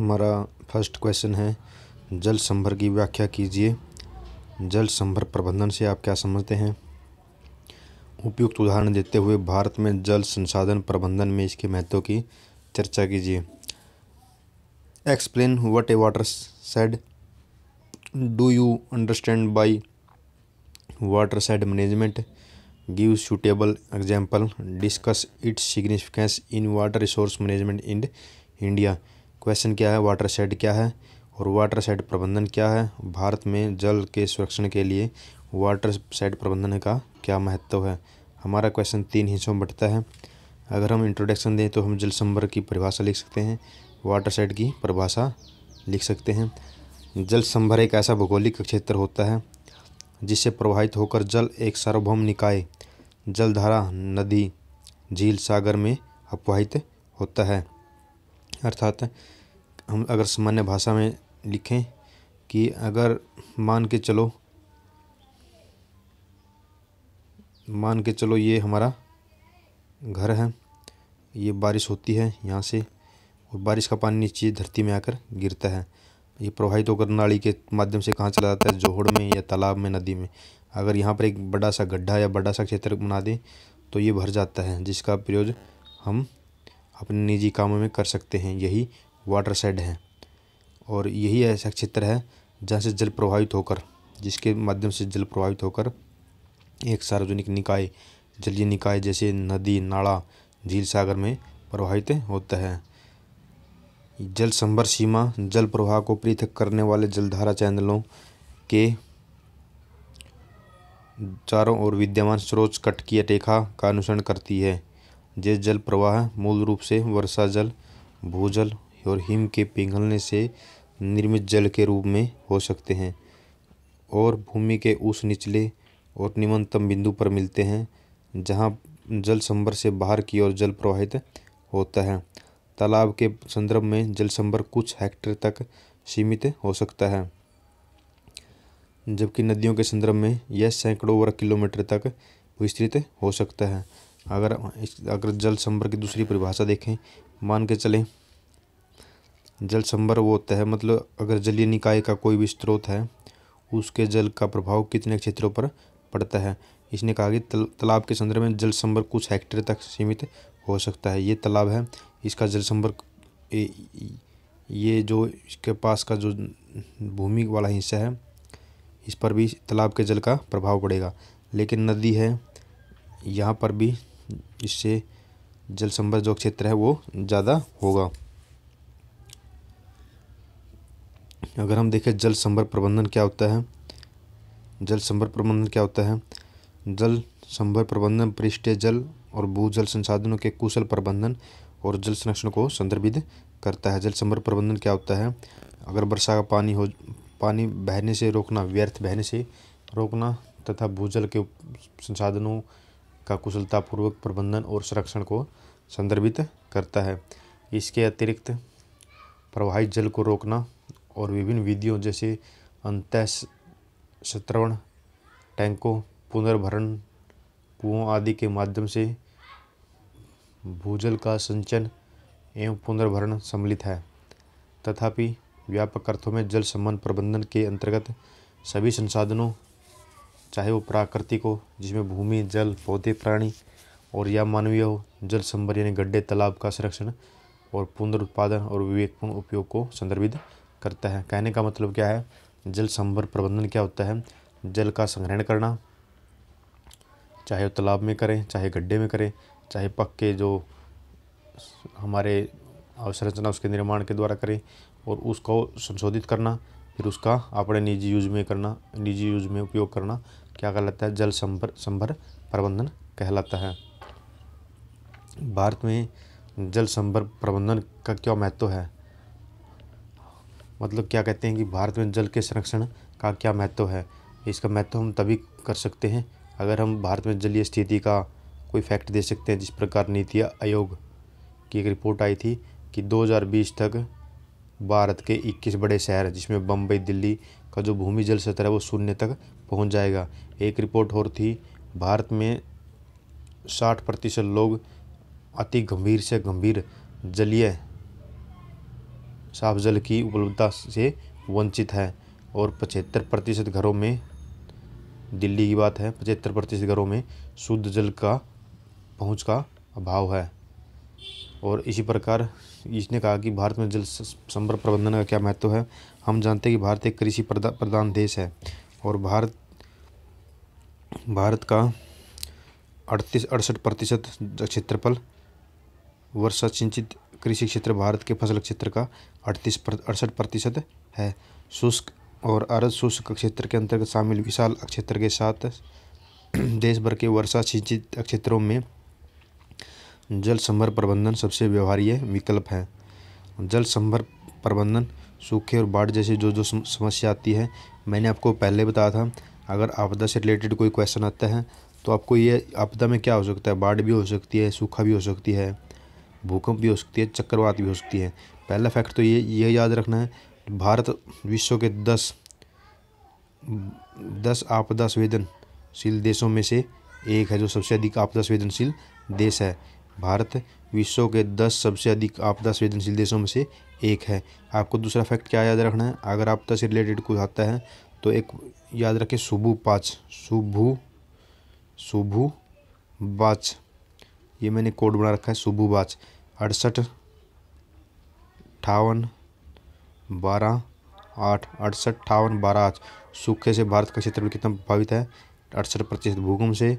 हमारा first question है जल संभर की व्याख्या कीजिए जल संभर प्रबंधन से आप क्या समझते हैं उपयुक्त उदाहरण देते हुए भारत में जल संसाधन प्रबंधन में इसके महत्व की चर्चा कीजिए explain what a watershed do you understand by watershed management give suitable example discuss its significance in water resource management in India question क्या है वाटर शेड क्या है और वाटर शेड प्रबंधन क्या है भारत में जल के संरक्षण के लिए वाटर शेड प्रबंधन का क्या महत्व है हमारा क्वेश्चन तीन हिस्सों में बढ़ता है अगर हम इंट्रोडक्शन दें तो हम जल संवर्ग की परिभाषा लिख सकते हैं वाटर शेड की परिभाषा लिख सकते हैं जल संभर एक ऐसा भौगोलिक क्षेत्र होता है जिससे प्रवाहित होकर जल एक सार्वभौम निकाय जलधारा नदी झील सागर में अपवाहित होता है अर्थात हम अगर सामान्य भाषा में लिखें कि अगर मान के चलो मान के चलो ये हमारा घर है ये बारिश होती है यहाँ से और बारिश का पानी नीचे धरती में आकर गिरता है ये प्रवाहित होकर नाली के माध्यम से कहाँ चला जाता है जोहड़ में या तालाब में नदी में अगर यहाँ पर एक बड़ा सा गड्ढा या बड़ा सा क्षेत्र बना दें तो ये भर जाता है जिसका प्रयोग हम अपने निजी कामों में कर सकते हैं यही वाटर शेड है और यही ऐसा क्षेत्र है जहाँ से जल प्रवाहित होकर जिसके माध्यम से जल प्रवाहित होकर एक सार्वजनिक निकाय जलीय निकाय जैसे नदी नाला झील सागर में प्रवाहित होता है जल संभर सीमा जल प्रवाह को पृथक करने वाले जलधारा चैनलों के चारों ओर विद्यमान स्रोत कटकीय रेखा का अनुसरण करती है ये जल प्रवाह मूल रूप से वर्षा जल भूजल और हिम के पिघलने से निर्मित जल के रूप में हो सकते हैं और भूमि के उस निचले और निम्नतम बिंदु पर मिलते हैं जहाँ जल संभर से बाहर की ओर जल प्रवाहित होता है तालाब के संदर्भ में जल संभर कुछ हेक्टेयर तक सीमित हो सकता है जबकि नदियों के संदर्भ में यह सैकड़ों वर्ग किलोमीटर तक विस्तृत हो सकता है अगर इस अगर जल संबर की दूसरी परिभाषा देखें मान के चलें जल संबर वो होता है मतलब अगर जलीय निकाय का कोई भी स्रोत है उसके जल का प्रभाव कितने क्षेत्रों पर पड़ता है इसने कहा कि तल, तालाब के संदर्भ में जल संबर कुछ हेक्टेयर तक सीमित हो सकता है ये तालाब है इसका जल संबर ये जो इसके पास का जो भूमि वाला हिस्सा है इस पर भी तालाब के जल का प्रभाव पड़ेगा लेकिन नदी है यहाँ पर भी इससे जल संभर जो क्षेत्र है वो ज़्यादा होगा अगर हम देखें जल संभर प्रबंधन क्या होता है जल संभर प्रबंधन क्या होता है जल संभर प्रबंधन पृष्ठीय जल और भूजल संसाधनों के कुशल प्रबंधन और जल संरक्षण को संदर्भित करता है जल संभर प्रबंधन क्या होता है अगर वर्षा का पानी हो पानी बहने से रोकना व्यर्थ बहने से रोकना तथा भूजल के संसाधनों का कुशलतापूर्वक प्रबंधन और संरक्षण को संदर्भित करता है इसके अतिरिक्त प्रवाहित जल को रोकना और विभिन्न विधियों जैसे अंत सत्रवण टैंकों पुनर्भरण कुओं आदि के माध्यम से भूजल का संचयन एवं पुनर्भरण सम्मिलित है तथापि व्यापक अर्थों में जल संबंध प्रबंधन के अंतर्गत सभी संसाधनों चाहे वो प्राकृतिक हो जिसमें भूमि जल पौधे प्राणी और या मानवीय हो जल संभर यानी गड्ढे तालाब का संरक्षण और उत्पादन और विवेकपूर्ण उपयोग को संदर्भित करता है कहने का मतलब क्या है जल संभर प्रबंधन क्या होता है जल का संग्रहण करना चाहे वो तालाब में करें चाहे गड्ढे में करें चाहे पक्के जो हमारे अवसंरचना उसके निर्माण के द्वारा करें और उसको संशोधित करना फिर उसका अपने निजी यूज में करना निजी यूज में उपयोग करना क्या कहलाता है जल संभर संभर प्रबंधन कहलाता है भारत में जल संभर प्रबंधन का क्या महत्व है मतलब क्या कहते हैं कि भारत में जल के संरक्षण का क्या महत्व है इसका महत्व हम तभी कर सकते हैं अगर हम भारत में जलीय स्थिति का कोई फैक्ट दे सकते हैं जिस प्रकार नीति आयोग की एक रिपोर्ट आई थी कि 2020 तक भारत के 21 बड़े शहर जिसमें बम्बई दिल्ली का जो भूमि जल स्तर है वो शून्य तक पहुंच जाएगा एक रिपोर्ट और थी भारत में 60 प्रतिशत लोग अति गंभीर से गंभीर जलीय साफ जल की उपलब्धता से वंचित है और पचहत्तर प्रतिशत घरों में दिल्ली की बात है पचहत्तर प्रतिशत घरों में शुद्ध जल का पहुंच का अभाव है और इसी प्रकार इसने कहा कि भारत में जल संपर्क प्रबंधन का क्या महत्व है हम जानते हैं कि भारत एक कृषि प्रधान देश है और भारत भारत का अड़तीस अड़सठ प्रतिशत क्षेत्रफल वर्षा सिंचित कृषि क्षेत्र भारत के फसल क्षेत्र का अड़तीस अड़सठ प्रतिशत है शुष्क और अर्ध शुष्क क्षेत्र के अंतर्गत शामिल विशाल क्षेत्र के साथ देश भर के वर्षा सिंचित क्षेत्रों में जल संभर प्रबंधन सबसे व्यवहार्य विकल्प है जल संभर प्रबंधन सूखे और बाढ़ जैसी जो जो समस्या आती है मैंने आपको पहले बताया था अगर आपदा से रिलेटेड कोई क्वेश्चन आता है तो आपको ये आपदा में क्या हो सकता है बाढ़ भी हो सकती है सूखा भी हो सकती है भूकंप भी हो सकती है चक्रवात भी हो सकती है पहला फैक्ट तो ये ये याद रखना है भारत विश्व के दस दस आपदा संवेदनशील देशों में से एक है जो सबसे अधिक आपदा संवेदनशील देश है भारत विश्व के दस सबसे अधिक आपदा संवेदनशील देशों में से एक है आपको दूसरा फैक्ट क्या याद रखना है अगर आपदा से रिलेटेड कुछ आता है तो एक याद रखें सुबू पाच सुबू सुबू बाच ये मैंने कोड बना रखा है सुबू बाच अड़सठ अठावन बारह आठ अड़सठ अठावन बारह आठ सूखे से भारत का क्षेत्र कितना प्रभावित है अड़सठ प्रतिशत भूकंप से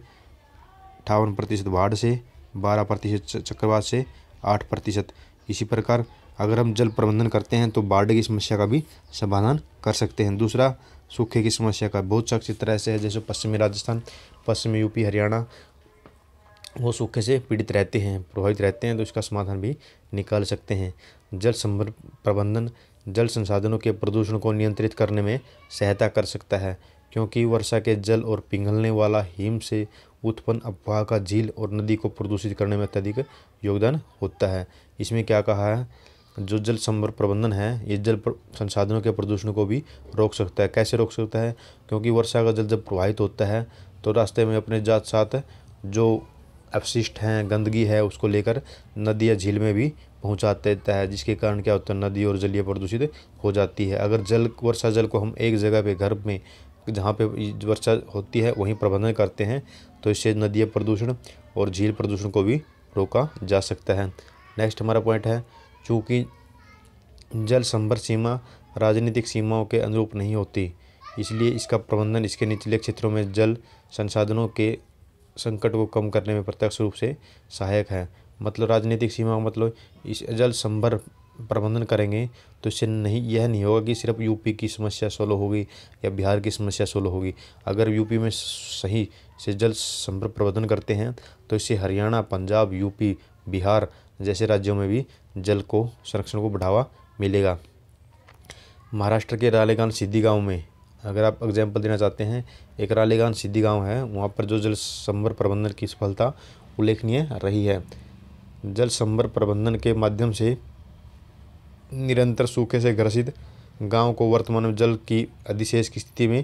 अठावन प्रतिशत बाढ़ से बारह प्रतिशत चक्रवात से आठ प्रतिशत इसी प्रकार अगर हम जल प्रबंधन करते हैं तो बाढ़ की समस्या का भी समाधान कर सकते हैं दूसरा सूखे की समस्या का बहुत सख्त तरह से है जैसे पश्चिमी राजस्थान पश्चिमी यूपी हरियाणा वो सूखे से पीड़ित रहते हैं प्रभावित रहते हैं तो इसका समाधान भी निकाल सकते हैं जल प्रबंधन जल संसाधनों के प्रदूषण को नियंत्रित करने में सहायता कर सकता है क्योंकि वर्षा के जल और पिघलने वाला हिम से उत्पन्न अफवाह का झील और नदी को प्रदूषित करने में अत्यधिक योगदान होता है इसमें क्या कहा है जो जल संभर प्रबंधन है ये जल संसाधनों के प्रदूषण को भी रोक सकता है कैसे रोक सकता है क्योंकि वर्षा का जल जब प्रवाहित होता है तो रास्ते में अपने जात साथ जो अपशिष्ट हैं गंदगी है उसको लेकर नदी या झील में भी पहुँचा देता है जिसके कारण क्या होता है नदी और जलीय प्रदूषित हो जाती है अगर जल वर्षा जल को हम एक जगह पे घर में जहाँ पे वर्षा होती है वहीं प्रबंधन करते हैं तो इससे नदी प्रदूषण और झील प्रदूषण को भी रोका जा सकता है नेक्स्ट हमारा पॉइंट है चूँकि जल संभर सीमा राजनीतिक सीमाओं के अनुरूप नहीं होती इसलिए इसका प्रबंधन इसके निचले क्षेत्रों में जल संसाधनों के संकट को कम करने में प्रत्यक्ष रूप से सहायक है मतलब राजनीतिक सीमा मतलब इस जल संभर प्रबंधन करेंगे तो इससे नहीं यह नहीं होगा कि सिर्फ यूपी की समस्या सोल्व होगी या बिहार की समस्या सोल्व होगी अगर यूपी में सही से जल संपर्क प्रबंधन करते हैं तो इससे हरियाणा पंजाब यूपी बिहार जैसे राज्यों में भी जल को संरक्षण को बढ़ावा मिलेगा महाराष्ट्र के रालेगान सिद्धि गाँव में अगर आप एग्जाम्पल देना चाहते हैं एक रालेगान सिद्धि गाँव है वहाँ पर जो जल संभर प्रबंधन की सफलता उल्लेखनीय रही है जल संभर प्रबंधन के माध्यम से निरंतर सूखे से ग्रसित गांव को वर्तमान जल की अधिशेष की स्थिति में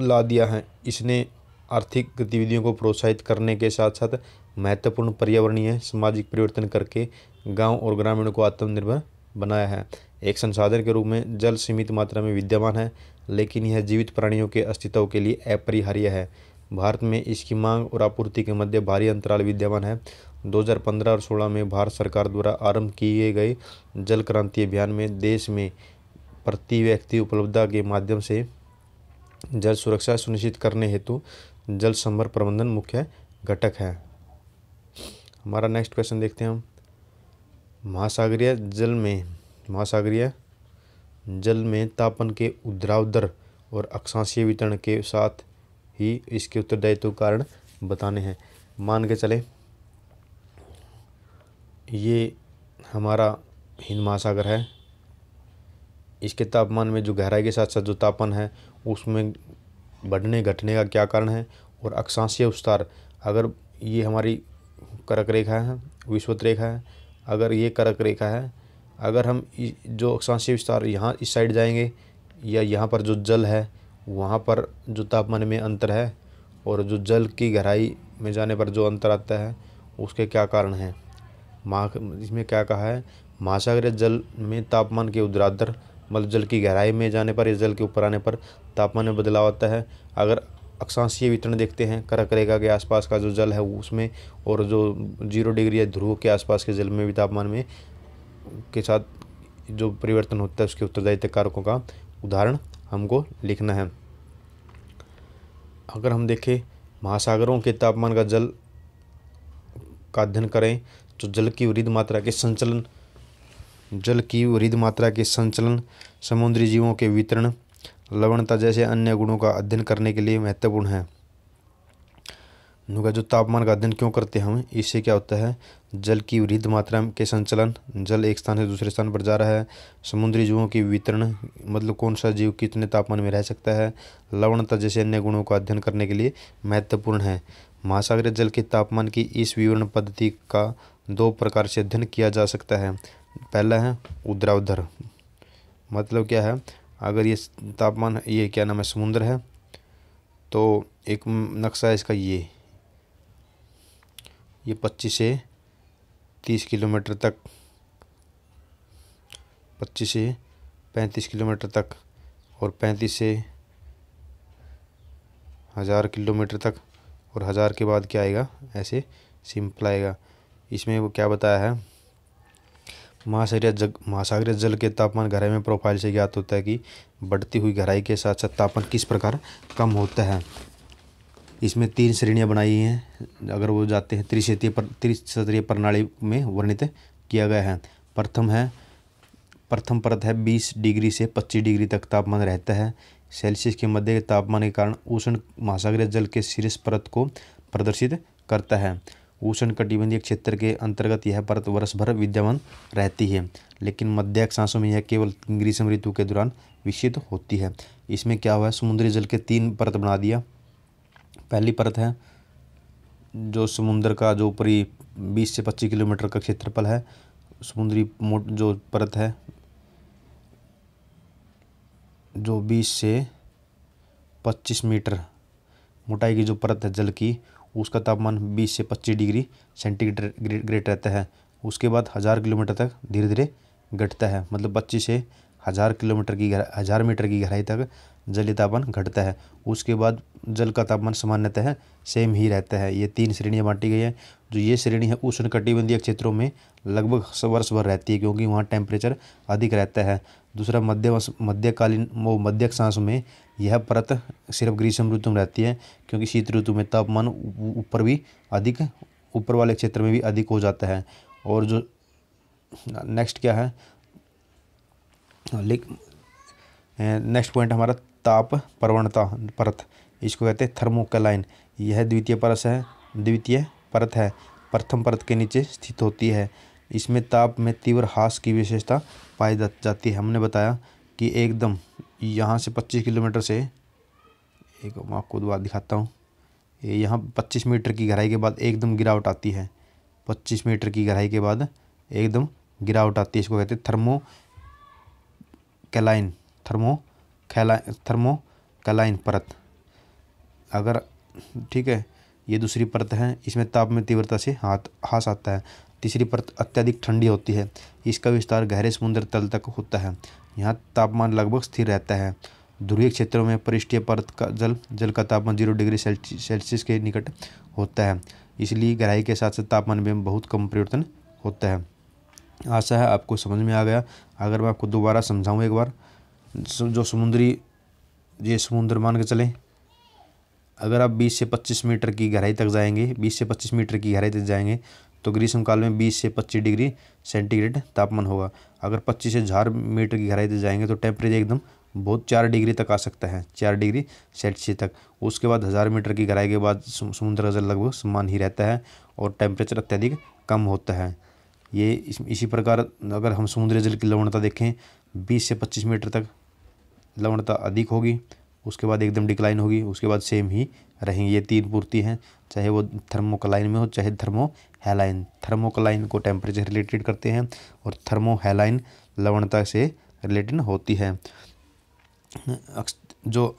ला दिया है इसने आर्थिक गतिविधियों को प्रोत्साहित करने के साथ साथ महत्वपूर्ण पर्यावरणीय सामाजिक परिवर्तन करके गांव और ग्रामीणों को आत्मनिर्भर बनाया है एक संसाधन के रूप में जल सीमित मात्रा में विद्यमान है लेकिन यह जीवित प्राणियों के अस्तित्व के लिए अपरिहार्य है भारत में इसकी मांग और आपूर्ति के मध्य भारी अंतराल विद्यमान है 2015 और 16 में भारत सरकार द्वारा आरंभ किए गए जल क्रांति अभियान में देश में प्रति व्यक्ति उपलब्धता के माध्यम से जल सुरक्षा सुनिश्चित करने हेतु जल संभर प्रबंधन मुख्य घटक है हमारा नेक्स्ट क्वेश्चन देखते हैं हम महासागरीय जल में महासागरीय जल में तापन के उद्राव दर और अक्षांशीय वितरण के साथ ही इसके उत्तरदायित्व कारण बताने हैं मान के चले ये हमारा हिंद महासागर है इसके तापमान में जो गहराई के साथ साथ जो तापमान है उसमें बढ़ने घटने का क्या कारण है और अक्षांशीय विस्तार अगर ये हमारी करक रेखा है विश्वत रेखा है अगर ये करक रेखा है अगर हम जो अक्षांशीय विस्तार यहाँ इस साइड जाएंगे या यहाँ पर जो जल है वहाँ पर जो तापमान में अंतर है और जो जल की गहराई में जाने पर जो अंतर आता है उसके क्या कारण हैं महा इसमें क्या कहा है महासागर जल में तापमान के उद्राधर मतलब जल की गहराई में जाने पर या जल के ऊपर आने पर तापमान में बदलाव आता है अगर अक्षांशीय वितरण देखते हैं करक रेखा के आसपास का जो जल है उसमें और जो जीरो डिग्री या ध्रुव के आसपास के जल में भी तापमान में के साथ जो परिवर्तन होता है उसके उत्तरदायित्व कारकों का उदाहरण हमको लिखना है अगर हम देखें महासागरों के तापमान का जल का अध्ययन करें तो जल की वृद्ध मात्रा के संचलन जल की वृद्ध मात्रा के संचलन समुद्री जीवों के वितरण लवणता जैसे अन्य गुणों का अध्ययन करने के लिए महत्वपूर्ण है नुका जो तापमान का अध्ययन क्यों करते हैं हम इससे क्या होता है जल की वृद्ध मात्रा के संचलन जल एक स्थान से दूसरे स्थान पर जा रहा है समुद्री जीवों की वितरण मतलब कौन सा जीव कितने तापमान में रह सकता है लवणता जैसे अन्य गुणों का अध्ययन करने के लिए महत्वपूर्ण है महासागरीय जल के तापमान की इस विवरण पद्धति का दो प्रकार से अध्ययन किया जा सकता है पहला है उद्रावधर मतलब क्या है अगर ये तापमान ये क्या नाम है समुद्र है तो एक नक्शा है इसका ये ये पच्चीस से तीस किलोमीटर तक पच्चीस से पैंतीस किलोमीटर तक और पैंतीस से हज़ार किलोमीटर तक और हज़ार के बाद क्या आएगा ऐसे सिंपल आएगा इसमें वो क्या बताया है महासागर जग महासागर जल के तापमान गहराई में प्रोफाइल से ज्ञात होता है कि बढ़ती हुई गहराई के साथ साथ तापमान किस प्रकार कम होता है इसमें तीन श्रेणियाँ बनाई हैं अगर वो जाते हैं त्रिशतीय पर त्रिस्तरीय प्रणाली में वर्णित किया गया है प्रथम है प्रथम परत है 20 डिग्री से 25 डिग्री तक तापमान रहता है सेल्सियस के मध्य तापमान के कारण उष्ण महासागरीय जल के शीर्ष परत को प्रदर्शित करता है उष्ण कटिबंधीय क्षेत्र के अंतर्गत यह परत वर्ष भर विद्यमान रहती है लेकिन मध्य अक्षांशों में यह केवल ग्रीष्म ऋतु के दौरान विकसित होती है इसमें क्या हुआ है समुद्री जल के तीन परत बना दिया पहली परत है जो समुद्र का जो ऊपरी 20 से 25 किलोमीटर का क्षेत्रफल है समुद्री मोट जो परत है जो 20 से 25 मीटर मोटाई की जो परत है जल की उसका तापमान 20 से 25 डिग्री सेंटीग्रेड रहता है उसके बाद हज़ार किलोमीटर तक धीरे धीरे घटता है मतलब पच्चीस से हज़ार किलोमीटर की हज़ार मीटर की गहराई तक जलीय तापमान घटता है उसके बाद जल का तापमान सामान्यतः सेम ही रहता है ये तीन श्रेणियाँ बांटी गई हैं जो ये श्रेणी है उष्ण कटिबंधीय क्षेत्रों में लगभग वर्ष भर रहती है क्योंकि वहाँ टेम्परेचर अधिक रहता है दूसरा मध्य मध्यकालीन वो मध्य सांस में यह परत सिर्फ ग्रीष्म ऋतु में रहती है क्योंकि शीत ऋतु में तापमान ऊपर भी अधिक ऊपर वाले क्षेत्र में भी अधिक हो जाता है और जो नेक्स्ट क्या है नेक्स्ट पॉइंट हमारा ताप प्रवणता परत इसको कहते हैं थर्मोकलाइन यह द्वितीय परस है द्वितीय परत है प्रथम परत के नीचे स्थित होती है इसमें ताप में तीव्र हास की विशेषता पाई जाती है हमने बताया कि एकदम यहाँ से 25 किलोमीटर से एक मैं आपको दोबारा दिखाता हूँ यहाँ 25 मीटर की गहराई के बाद एकदम गिरावट आती है 25 मीटर की गहराई के बाद एकदम गिरावट आती है इसको कहते हैं thermocline thermocline thermocline परत अगर ठीक है ये दूसरी परत है इसमें ताप में तीव्रता से हाथ हास आता है तीसरी परत अत्यधिक ठंडी होती है इसका विस्तार गहरे समुद्र तल तक होता है यहाँ तापमान लगभग स्थिर रहता है ध्रुवीय क्षेत्रों में परिष्टीय परत का जल जल का तापमान जीरो डिग्री सेल्सियस के निकट होता है इसलिए गहराई के साथ साथ तापमान में बहुत कम परिवर्तन होता है आशा है आपको समझ में आ गया अगर मैं आपको दोबारा समझाऊँ एक बार जो समुद्री ये समुद्र मान के चलें अगर आप 20 से 25 मीटर की गहराई तक जाएंगे 20 से 25 मीटर की गहराई तक जाएंगे तो ग्रीष्मकाल में 20 से 25 डिग्री सेंटीग्रेड तापमान होगा अगर 25 से हजार मीटर की गहराई तक जाएंगे तो टेम्परेचर एकदम बहुत चार डिग्री तक आ सकता है चार डिग्री सेल्सियस तक उसके बाद हज़ार मीटर की गहराई के बाद समुद्र का जल लगभग समान ही रहता है और टेम्परेचर अत्यधिक कम होता है ये इस, इसी प्रकार अगर हम समुद्री जल की लवणता देखें बीस से पच्चीस मीटर तक लवणता अधिक होगी उसके बाद एकदम डिक्लाइन होगी उसके बाद सेम ही रहेंगी ये तीन पूर्ति हैं चाहे वो थर्मोकलाइन में हो चाहे थर्मो थर्मोकलाइन को टेम्परेचर रिलेटेड करते हैं और थर्मो हैलाइन लवणता से रिलेटेड होती है जो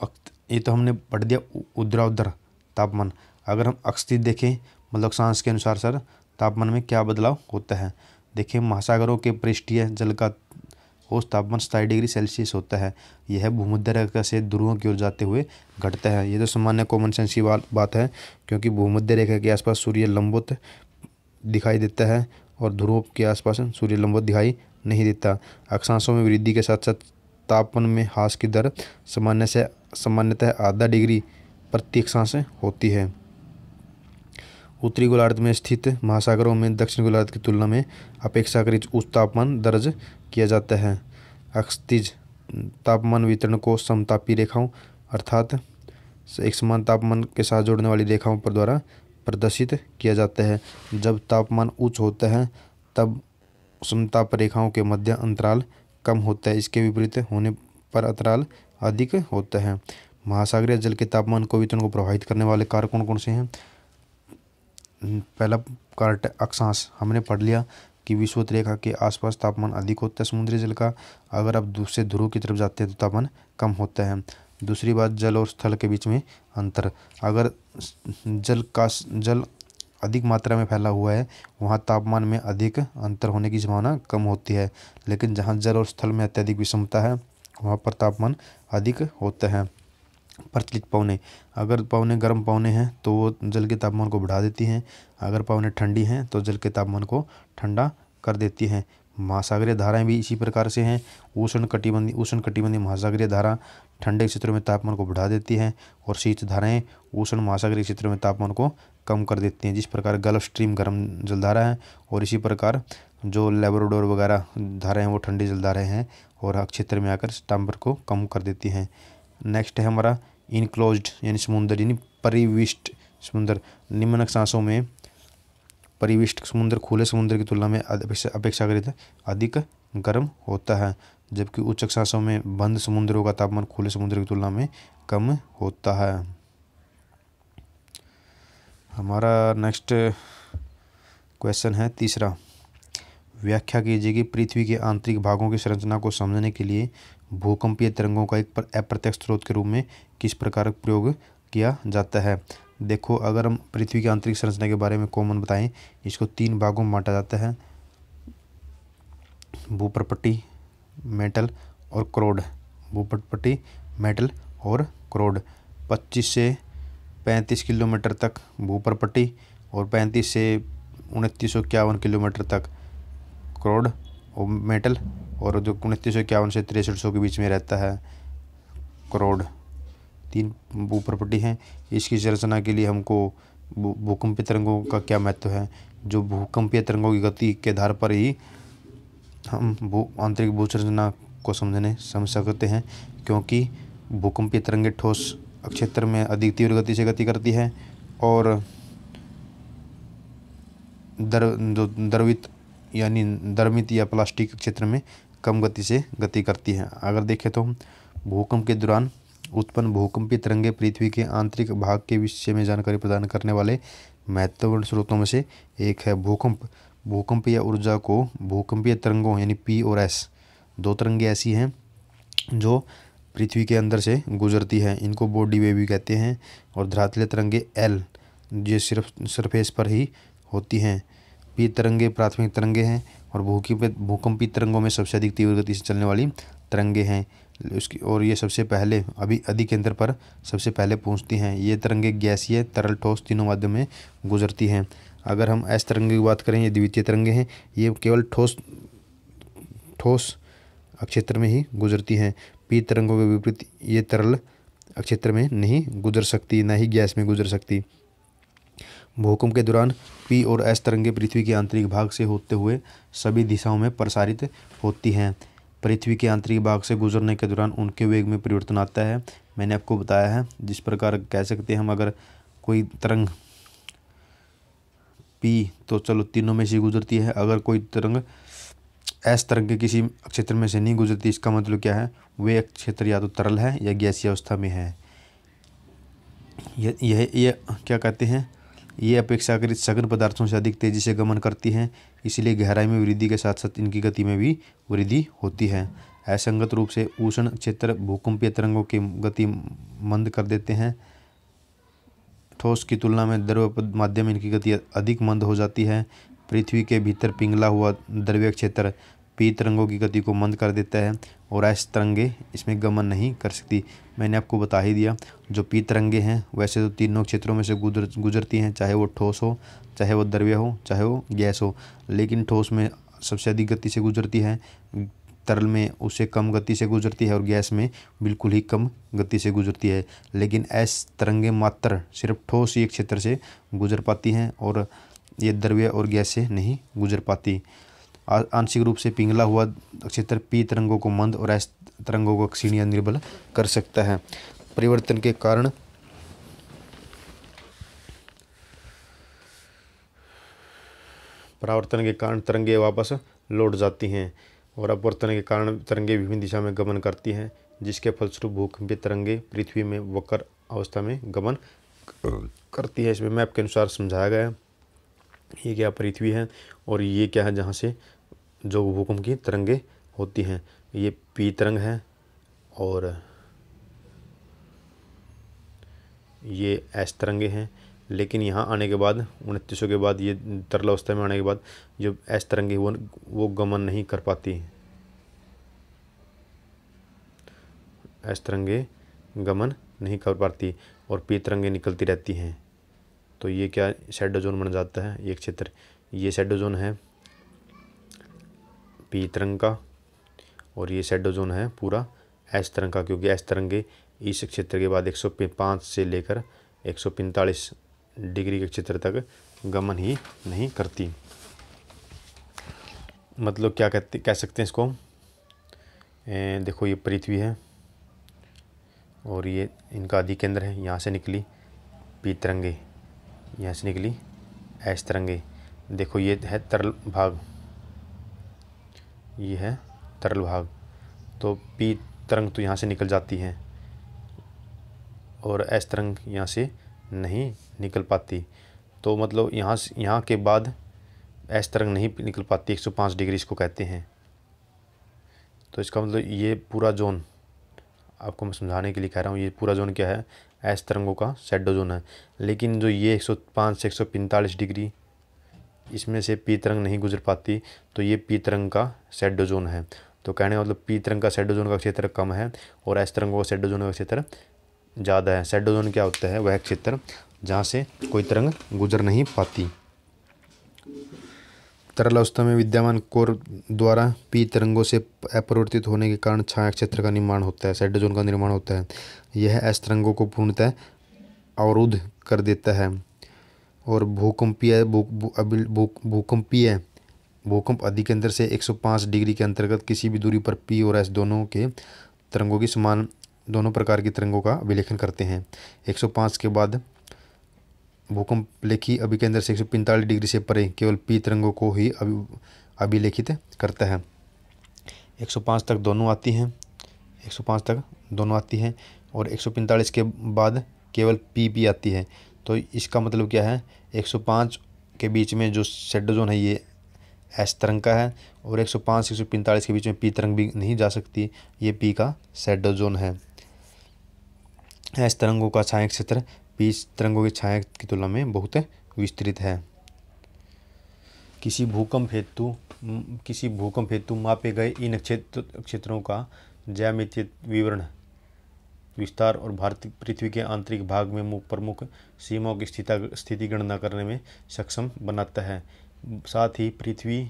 ये तो हमने पढ़ दिया उधर तापमान अगर हम अक्स्थित देखें मतलब सांस के अनुसार सर तापमान में क्या बदलाव होता है देखिए महासागरों के पृष्ठीय जल का औसत तापमान सताईस डिग्री सेल्सियस होता है यह भूमध्य रेखा से ध्रुवों की ओर जाते हुए घटता है ये तो सामान्य कॉमन सेंस की बात है क्योंकि भूमध्य रेखा के आसपास सूर्य लंबवत दिखाई देता है और ध्रुवों के आसपास सूर्य लंबवत दिखाई नहीं देता अक्षांशों में वृद्धि के साथ साथ तापमान में हास की दर सामान्य से सामान्यतः आधा डिग्री प्रत्यक्षांश होती है उत्तरी गोलार्ध में स्थित महासागरों में दक्षिण गोलार्ध की तुलना में अपेक्षाकृत उच्च तापमान दर्ज किया जाता है अक्षतिज तापमान वितरण को समतापी रेखाओं अर्थात एक समान तापमान के साथ जोड़ने वाली रेखाओं पर द्वारा प्रदर्शित किया जाता है जब तापमान उच्च होता है तब समताप रेखाओं के मध्य अंतराल कम होता है इसके विपरीत होने पर अंतराल अधिक होता है महासागरीय जल के तापमान को वितरण को प्रभावित करने वाले कारक कौन कौन से हैं पहला कार्ट अक्षांश हमने पढ़ लिया कि विश्वत रेखा के आसपास तापमान अधिक होता है समुद्री जल का अगर आप दूसरे ध्रुव की तरफ जाते हैं तो तापमान कम होता है दूसरी बात जल और स्थल के बीच में अंतर अगर जल का जल अधिक मात्रा में फैला हुआ है वहाँ तापमान में अधिक अंतर होने की संभावना कम होती है लेकिन जहाँ जल और स्थल में अत्यधिक विषमता है वहाँ पर तापमान अधिक होता है प्रचलित पावने अगर पवने गर्म पावने हैं तो वो जल के तापमान को बढ़ा देती हैं अगर पवने ठंडी हैं तो जल के तापमान को ठंडा कर देती हैं महासागरीय धाराएं भी इसी प्रकार से हैं उष्ण कटिबंधी उष्ण कटिबंधी महासागरीय धारा ठंडे क्षेत्रों में तापमान को बढ़ा देती हैं और शीत धाराएं उष्ण महासागरीय क्षेत्रों में तापमान को कम कर देती हैं जिस प्रकार गल्फ स्ट्रीम गर्म जलधारा है और इसी प्रकार जो लेबोरेटोर वगैरह धाराएं वो ठंडी जलधाराएं हैं और क्षेत्र में आकर तापमान को कम कर देती हैं नेक्स्ट है हमारा इनक्लोज यानी समुंदर यानी परिविष्ट समुंदर निम्न अक्षांशों में परिविष्ट समुंदर खुले समुंदर की तुलना में अपेक्षाकृत तो अधिक गर्म होता है जबकि उच्च अक्षांशों में बंद समुद्रों का तापमान खुले समुद्र की तुलना में कम होता है हमारा नेक्स्ट क्वेश्चन है तीसरा व्याख्या कीजिए कि पृथ्वी के आंतरिक भागों की संरचना को समझने के लिए भूकंपीय तरंगों का एक अप्रत्यक्ष स्रोत के रूप में किस प्रकार प्रयोग किया जाता है देखो अगर हम पृथ्वी की आंतरिक संरचना के बारे में कॉमन बताएं इसको तीन भागों में बांटा जाता है भूप्रपट्टी मेटल और क्रोड भूप्रपट्टी मेटल और क्रोड 25 से 35 किलोमीटर तक भूप्रपट्टी और 35 से उनतीस किलोमीटर तक क्रोड और मेटल और जो उनतीस सौ इक्यावन से तिरसठ सौ के बीच में रहता है करोड़ तीन भू प्रॉपर्टी हैं इसकी संरचना के लिए हमको भूकंपीय तरंगों का क्या महत्व है जो भूकंपीय तरंगों की गति के आधार पर ही हम भू आंतरिक संरचना को समझने समझ सकते हैं क्योंकि भूकंपीय तरंगें ठोस क्षेत्र में अधिक तीव्र गति से गति करती है और दर जो द्रवित यानी दर्मित या प्लास्टिक क्षेत्र में कम गति से गति करती है अगर देखें तो भूकंप के दौरान उत्पन्न भूकंपीय तरंगे पृथ्वी के आंतरिक भाग के विषय में जानकारी प्रदान करने वाले महत्वपूर्ण स्रोतों में से एक है भूकंप भूकंपीय ऊर्जा को भूकंपीय तरंगों यानी पी और एस दो तरंगे ऐसी हैं जो पृथ्वी के अंदर से गुजरती हैं इनको बॉडी वेव भी कहते हैं और धरातलीय तरंगे एल ये सिर्फ सरफेस पर ही होती हैं पी तरंगे प्राथमिक तरंगे हैं और भूकंपित भूकंपी तरंगों में सबसे अधिक तीव्र गति से चलने वाली तरंगे हैं उसकी और ये सबसे पहले अभी अधिक केंद्र पर सबसे पहले पहुंचती हैं ये तरंगे गैसीय तरल ठोस तीनों माध्यम में गुजरती हैं अगर हम ऐस तरंगे की बात करें ये द्वितीय तरंगे हैं ये केवल ठोस ठोस क्षेत्र में ही गुजरती हैं पी तरंगों के विपरीत ये तरल क्षेत्र में नहीं गुजर सकती ना ही गैस में गुजर सकती भूकंप के दौरान पी और एस तरंगे पृथ्वी के आंतरिक भाग से होते हुए सभी दिशाओं में प्रसारित होती हैं पृथ्वी के आंतरिक भाग से गुजरने के दौरान उनके वेग में परिवर्तन आता है मैंने आपको बताया है जिस प्रकार कह सकते हैं हम अगर कोई तरंग पी तो चलो तीनों में से गुजरती है अगर कोई तरंग एस तरंग के किसी क्षेत्र में से नहीं गुजरती इसका मतलब क्या है वे एक क्षेत्र या तो तरल है या गैसीय अवस्था में है यह यह क्या कहते हैं ये अपेक्षाकृत सघन पदार्थों से अधिक तेजी से गमन करती हैं इसलिए गहराई में वृद्धि के साथ साथ इनकी गति में भी वृद्धि होती है असंगत रूप से उष्ण क्षेत्र भूकंपीय तरंगों की गति मंद कर देते हैं ठोस की तुलना में द्रव्य माध्यम इनकी गति अधिक मंद हो जाती है पृथ्वी के भीतर पिघला हुआ द्रव्य क्षेत्र पी तरंगों की गति को मंद कर देता है और एस तरंगे इसमें गमन नहीं कर सकती मैंने आपको बता ही दिया जो पी तरंगे हैं वैसे तो तीनों क्षेत्रों में से गुजर गुजरती हैं चाहे वो ठोस हो चाहे वो द्रव्य हो चाहे वो गैस हो लेकिन ठोस में सबसे अधिक गति से गुजरती है तरल में उससे कम गति से गुजरती है और गैस में बिल्कुल ही कम गति से गुजरती है लेकिन ऐस तरंगे मात्र सिर्फ ठोस ही क्षेत्र से गुजर पाती हैं और ये द्रव्य और गैस से नहीं गुजर पाती आंशिक रूप से पिघला हुआ क्षेत्र पी तरंगों को मंद और एस तरंगों को क्षीण या निर्बल कर सकता है परिवर्तन के कारण परावर्तन के कारण तरंगे वापस लौट जाती हैं और अपवर्तन के कारण तरंगे विभिन्न दिशा में गमन करती हैं जिसके फलस्वरूप भूकंपीय तरंगे पृथ्वी में वक्र अवस्था में गमन करती है इसमें मैप के अनुसार समझाया गया है ये क्या पृथ्वी है और ये क्या है जहाँ से जो भूकंप की तरंगे होती हैं ये पी तरंग है और ये एस तरंगे हैं लेकिन यहाँ आने के बाद उनतीसों के बाद ये तरल अवस्था में आने के बाद जो एस तरंगे वो वो गमन नहीं कर पाती एस तरंगे गमन नहीं कर पाती और पी तरंगे निकलती रहती हैं तो ये क्या शेडो जोन बन जाता है एक क्षेत्र ये शेडो जोन है पी तरंग का और ये शेडो जोन है पूरा एस तरंग का क्योंकि एस तरंगे इस क्षेत्र के बाद एक सौ पाँच से लेकर एक सौ पैंतालीस डिग्री के क्षेत्र तक गमन ही नहीं करती मतलब क्या कहते कह सकते हैं इसको ए, देखो ये पृथ्वी है और ये इनका आदि केंद्र है यहाँ से निकली पी तिरंगे यहाँ से निकली ऐश तरंगे देखो ये है तरल भाग ये है तरल भाग तो पी तरंग तो यहाँ से निकल जाती है और ऐश तरंग यहाँ से नहीं निकल पाती तो मतलब यहाँ से यहाँ के बाद ऐश तरंग नहीं निकल पाती 105 डिग्री इसको कहते हैं तो इसका मतलब ये पूरा जोन आपको मैं समझाने के लिए कह रहा हूँ ये पूरा जोन क्या है एस तरंगों का शेडो जोन है लेकिन जो ये 105 से एक डिग्री इसमें से पी तरंग नहीं गुजर पाती तो ये पी तरंग का सेडो जोन है तो कहने का मतलब पी तरंग का सेडो जोन का क्षेत्र कम है और एस तरंगों का शेडो जोन का क्षेत्र ज़्यादा है सेडो जोन क्या होता है वह क्षेत्र जहाँ से कोई तरंग गुजर नहीं पाती तरल अवस्था में विद्यमान कोर द्वारा पी तरंगों से अपरिवर्तित होने के कारण छाया क्षेत्र का निर्माण होता है सेड जोन का निर्माण होता है यह एस तरंगों को पूर्णतः अवरुद्ध कर देता है और भूकंपीय भूकंपीय भूकंप अधिक अंतर से 105 डिग्री के अंतर्गत किसी भी दूरी पर पी और एस दोनों के तरंगों की समान दोनों प्रकार की तरंगों का विलेखन करते हैं 105 के बाद भूकंप लेखी अभी के अंदर से एक डिग्री से परे केवल पी तरंगों को ही अभी अभिलेखित करता है 105 तक दोनों आती हैं 105 तक दोनों आती हैं और 145 के बाद केवल पी पी आती है तो इसका मतलब क्या है 105 के बीच में जो शेडो जोन है ये एस तरंग का है और 105 से 145 के बीच में पी तरंग भी नहीं जा सकती ये पी का शेडो जोन है एस तरंगों का छाया क्षेत्र बीच तरंगों की छाया की तुलना में बहुत विस्तृत है किसी भूकंप हेतु किसी भूकंप हेतु मापे गए इन क्षेत्रों का ज्यामितीय विवरण विस्तार और भारतीय पृथ्वी के आंतरिक भाग में प्रमुख सीमाओं की स्थिति स्थिति गणना करने में सक्षम बनाता है साथ ही पृथ्वी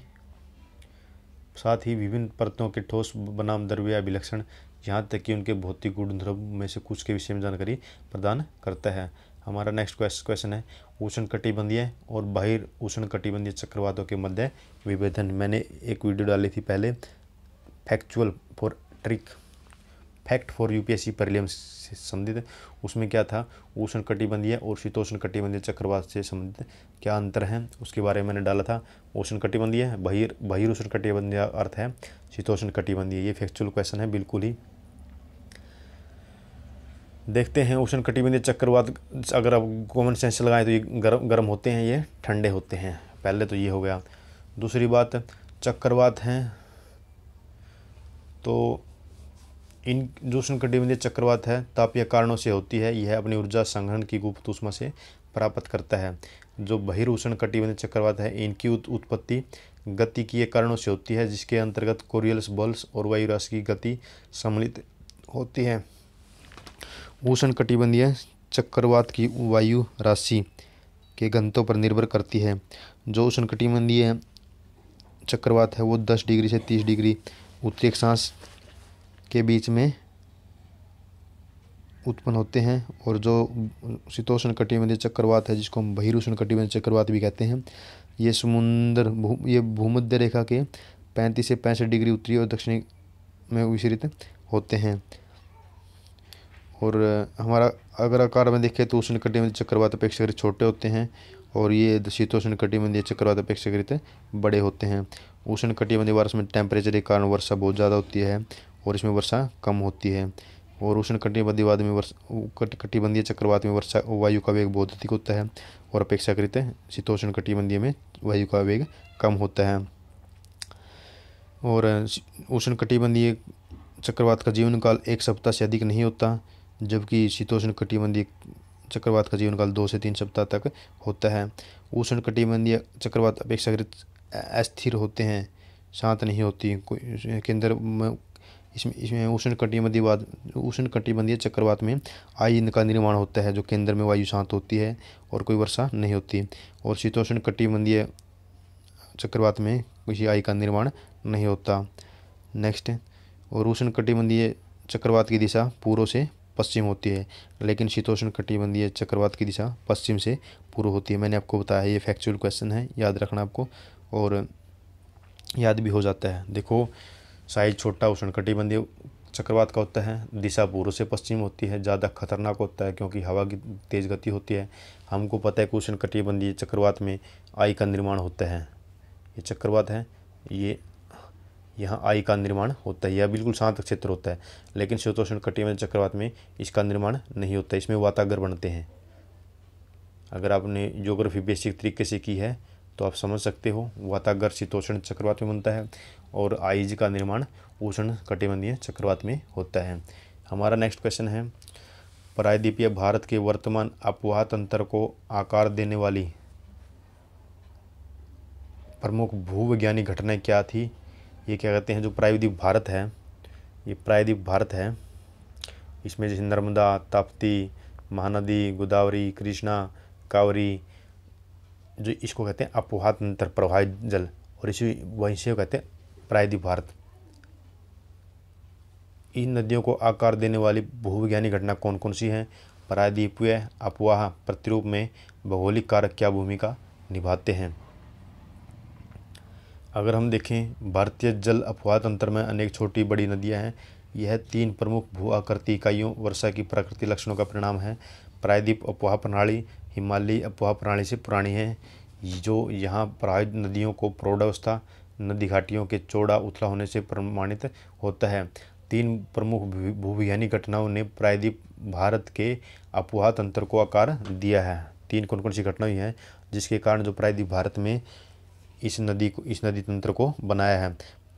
साथ ही विभिन्न परतों के ठोस बनाम द्रव्य अभिलक्षण यहाँ तक कि उनके भौतिक गुणधर्म में से कुछ के विषय में जानकारी प्रदान करता है हमारा नेक्स्ट क्वेश्चन है उष्ण कटिबंधीय और बाहिर उष्ण कटिबंधीय चक्रवातों के मध्य विभेदन मैंने एक वीडियो डाली थी पहले factual for trick fact for UPSC prelim से संबंधित उसमें क्या था उष्ण कटिबंधीय और शीतोष्ण कटिबंधीय चक्रवात से संबंधित क्या अंतर हैं उसके बारे में मैंने डाला था उष्ण कटिबंधीय बहिर बहिर उष्ण कटिबंधीय अर्थ है शीतोष्ण कटिबंधीय ये फैक्चुअल क्वेश्चन है बिल्कुल ही देखते हैं उष्ण कटिबंधीय चक्रवात अगर आप कॉमन सेंस लगाएं तो ये गर्म गर्म होते हैं ये ठंडे होते हैं पहले तो ये हो गया दूसरी बात चक्रवात हैं तो इन जो उष्ण कटिबंधीय चक्रवात है तापीय कारणों से होती है यह अपनी ऊर्जा संग्रहण की गुप्त उष्मा से प्राप्त करता है जो उष्ण कटिबंधीय चक्रवात है इनकी उत, उत्पत्ति गति की कारणों से होती है जिसके अंतर्गत कोरियल्स बल्स और वायुरास की गति सम्मिलित होती है उष्ण कटिबंधीय चक्रवात की वायु राशि के घनत्व पर निर्भर करती है जो उष्ण कटिबंधीय चक्रवात है वो दस डिग्री से तीस डिग्री उत्तरी अक्षांश के बीच में उत्पन्न होते हैं और जो शीतोष्ण कटिबंधीय चक्रवात है जिसको हम बहिरूषण कटिबंधीय चक्रवात भी कहते हैं ये समुद्र भू ये भूमध्य रेखा के पैंतीस से पैंसठ डिग्री उत्तरी और दक्षिणी में विचरित होते हैं और हमारा अगर आकार में देखें तो उष्ण कटिबंधीय चक्रवात अपेक्षाकृत छोटे होते हैं और ये शीतोष्ण कटिबंधीय चक्रवात अपेक्षाकृत बड़े होते हैं उष्ण कटिबंधीय वर्ष में टेम्परेचर के कारण वर्षा बहुत ज़्यादा होती है और इसमें वर्षा कम होती है और उष्ण कटिबंधीवाद में वर्ष कटिबंधीय चक्रवात में वर्षा वायु का वेग बहुत अधिक होता है और अपेक्षाकृत शीतोष्ण कटिबंधीय में वायु का वेग कम होता है और उष्ण कटिबंधीय चक्रवात का जीवन काल एक सप्ताह से अधिक नहीं होता जबकि शीतोष्ण कटिबंधीय चक्रवात का जीवनकाल दो से तीन सप्ताह तक होता है उष्ण कटिबंधीय चक्रवात अपेक्षाकृत अस्थिर होते हैं शांत नहीं होती केंद्र इसमें इसमें उष्ण कटिबंधीय वाद उष्ण कटिबंधीय चक्रवात में आयन का निर्माण होता है जो केंद्र में वायु शांत होती है और कोई वर्षा नहीं होती और शीतोष्ण कटिबंधीय चक्रवात में किसी आय का निर्माण नहीं होता नेक्स्ट और उष्ण कटिबंधीय चक्रवात की दिशा पूर्व से पश्चिम होती है लेकिन शीतोष्ण कटिबंधीय चक्रवात की दिशा पश्चिम से पूर्व होती है मैंने आपको बताया ये फैक्चुअल क्वेश्चन है याद रखना आपको और याद भी हो जाता है देखो साइज छोटा उष्ण कटिबंधीय चक्रवात का होता है दिशा पूर्व से पश्चिम होती है ज़्यादा खतरनाक होता है क्योंकि हवा की तेज़ गति होती है हमको पता है कि उष्ण कटिबंधीय चक्रवात में आई का निर्माण होता है ये चक्रवात है ये यहाँ आई का निर्माण होता है यह बिल्कुल शांत क्षेत्र होता है लेकिन शीतोष्ण कटिबंध चक्रवात में इसका निर्माण नहीं होता इसमें वातागर बनते हैं अगर आपने जोग्राफी बेसिक तरीके से की है तो आप समझ सकते हो वातागर शीतोष्ण चक्रवात में बनता है और आईज का निर्माण उष्ण कटिबंधीय चक्रवात में होता है हमारा नेक्स्ट क्वेश्चन है प्रायद्वीपीय भारत के वर्तमान अपवाह तंत्र को आकार देने वाली प्रमुख भूवैज्ञानिक घटनाएं क्या थी ये क्या कहते हैं जो प्रायद्वीप भारत है ये प्रायद्वीप भारत है इसमें जैसे नर्मदा ताप्ती महानदी गोदावरी कृष्णा कावरी जो इसको कहते हैं अपोहात अंतर प्रवाहित जल और इसी वहीं से कहते हैं प्रायद्वीप भारत इन नदियों को आकार देने वाली भूविज्ञानिक घटना कौन कौन सी हैं प्रायद्वीपीय अपवाह प्रतिरूप में भौगोलिक कारक क्या भूमिका निभाते हैं अगर हम देखें भारतीय जल अपवाह तंत्र में अनेक छोटी बड़ी नदियां हैं यह तीन प्रमुख भू आकृति इकाइयों वर्षा की प्राकृतिक लक्षणों का परिणाम है प्रायद्वीप अपवाह प्रणाली हिमालयी अपवाह प्रणाली से पुरानी है जो यहाँ प्रवाहित नदियों को प्रौढ़वस्था नदी घाटियों के चौड़ा उथला होने से प्रमाणित होता है तीन प्रमुख भूविज्ञानिक घटनाओं ने प्रायद्वीप भारत के अपवाह तंत्र को आकार दिया है तीन कौन कौन सी घटनाएं हैं जिसके कारण जो प्रायद्वीप भारत में इस नदी को इस नदी तंत्र को बनाया है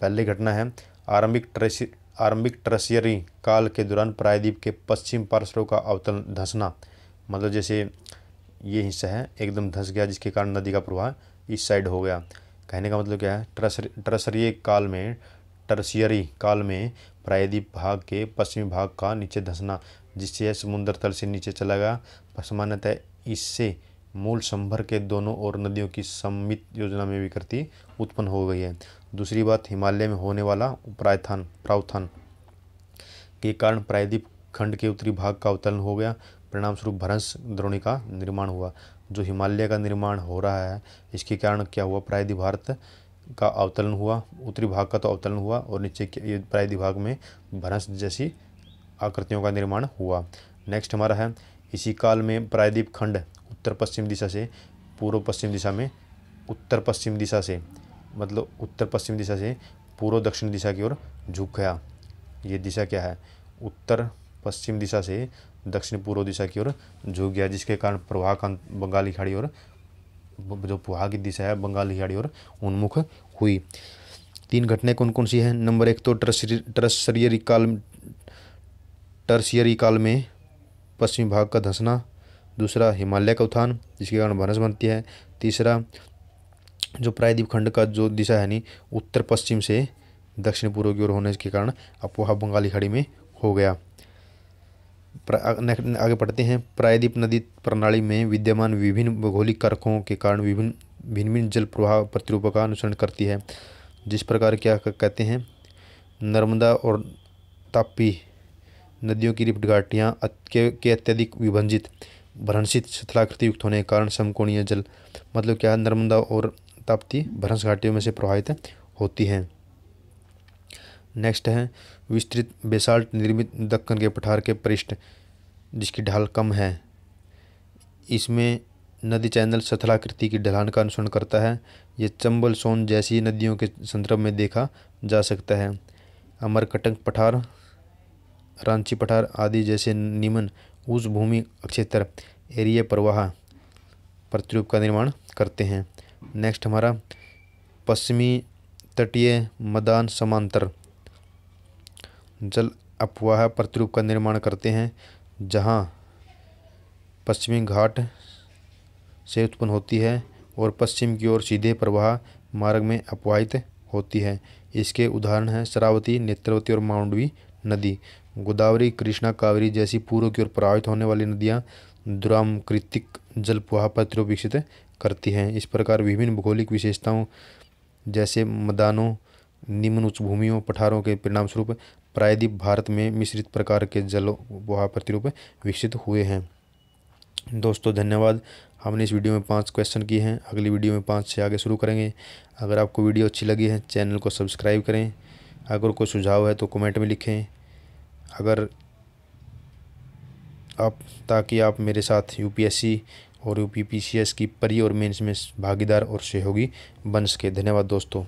पहली घटना है आरंभिक ट्रेसी आरंभिक ट्रसियरी काल के दौरान प्रायद्वीप के पश्चिम पार्श्व का अवतल धंसना मतलब जैसे ये हिस्सा है एकदम धंस गया जिसके कारण नदी का प्रवाह इस साइड हो गया कहने का मतलब क्या है ट्रसर ट्रसरीय काल में टर्सियरी काल में प्रायद्वीप भाग के पश्चिमी भाग का नीचे धंसना जिससे समुद्र तल से नीचे चला गया सामान्यतः इससे मूल संभर के दोनों और नदियों की सम्मित योजना में विकृति उत्पन्न हो गई है दूसरी बात हिमालय में होने वाला प्रायथान प्रावथान के कारण प्रायद्वीप खंड के उत्तरी भाग का अवतलन हो गया परिणामस्वरूप भ्रंश द्रोणी का निर्माण हुआ जो हिमालय का निर्माण हो रहा है इसके कारण क्या हुआ प्रायद्वीप भारत का अवतलन हुआ उत्तरी भाग का तो अवतलन हुआ और नीचे के प्रायद्वीप भाग में भ्रंश जैसी आकृतियों का निर्माण हुआ नेक्स्ट हमारा है इसी काल में प्रायद्वीप खंड उत्तर पश्चिम दिशा से पूर्व पश्चिम दिशा में उत्तर पश्चिम दिशा से मतलब उत्तर पश्चिम दिशा से पूर्व दक्षिण दिशा की ओर झुक गया ये दिशा क्या है उत्तर पश्चिम दिशा से दक्षिण पूर्व दिशा की ओर झुक गया जिसके कारण प्रवाह का बंगाली खाड़ी और जो प्रवाह की दिशा है बंगाली खाड़ी और उन्मुख हुई तीन घटनाएं कौन कौन सी हैं नंबर एक तो ट्रसरी ट्रसरियरी काल टर्सियरी काल में पश्चिमी भाग का धंसना दूसरा हिमालय का उत्थान जिसके कारण भनस बनती है तीसरा जो प्रायद्वीप खंड का जो दिशा है नहीं उत्तर पश्चिम से दक्षिण पूर्व की ओर होने के कारण अपोहा बंगाली खाड़ी में हो गया आगे पढ़ते हैं प्रायद्वीप नदी प्रणाली में विद्यमान विभिन्न भौगोलिक कारकों के कारण विभिन्न भिन्न भिन्न जल प्रवाह प्रतिरूपों का अनुसरण करती है जिस प्रकार क्या कहते हैं नर्मदा और तापी नदियों की रिप्ट घाटियाँ के अत्यधिक विभंजित भ्रंशित शिथिलाकृति युक्त होने के कारण समकोणीय जल मतलब क्या नर्मदा और ताप्ती भ्रंश घाटियों में से प्रभावित होती हैं नेक्स्ट है विस्तृत बेसाल्ट निर्मित दक्कन के पठार के पृष्ठ जिसकी ढाल कम है इसमें नदी चैनल सथलाकृति की ढलान का अनुसरण करता है यह चंबल सोन जैसी नदियों के संदर्भ में देखा जा सकता है अमरकटक पठार रांची पठार आदि जैसे निमन उस भूमि क्षेत्र एरिए प्रवाह प्रतिरूप का निर्माण करते हैं नेक्स्ट हमारा पश्चिमी तटीय मदान समांतर जल अपवाह प्रतिरूप का निर्माण करते हैं जहाँ पश्चिमी घाट से उत्पन्न होती है और पश्चिम की ओर सीधे प्रवाह मार्ग में अपवाहित होती है इसके उदाहरण हैं शरावती नेत्रवती और माउंडवी नदी गोदावरी कृष्णा कावेरी जैसी पूर्व की ओर प्रभावित होने वाली नदियाँ दुरामकृतिक जलप्रवाह पत्र विकसित करती हैं इस प्रकार विभिन्न भौगोलिक विशेषताओं जैसे मदानों निम्न उच्च भूमियों पठारों के परिणाम स्वरूप प्रायद्वीप भारत में मिश्रित प्रकार के जल वहा प्रतिरूप विकसित हुए हैं दोस्तों धन्यवाद हमने इस वीडियो में पांच क्वेश्चन किए हैं अगली वीडियो में पांच से आगे शुरू करेंगे अगर आपको वीडियो अच्छी लगी है चैनल को सब्सक्राइब करें अगर कोई सुझाव है तो कमेंट में लिखें अगर आप ताकि आप मेरे साथ यूपीएससी और U P P C S की परी और मेंस में भागीदार और सहयोगी बन सके धन्यवाद दोस्तों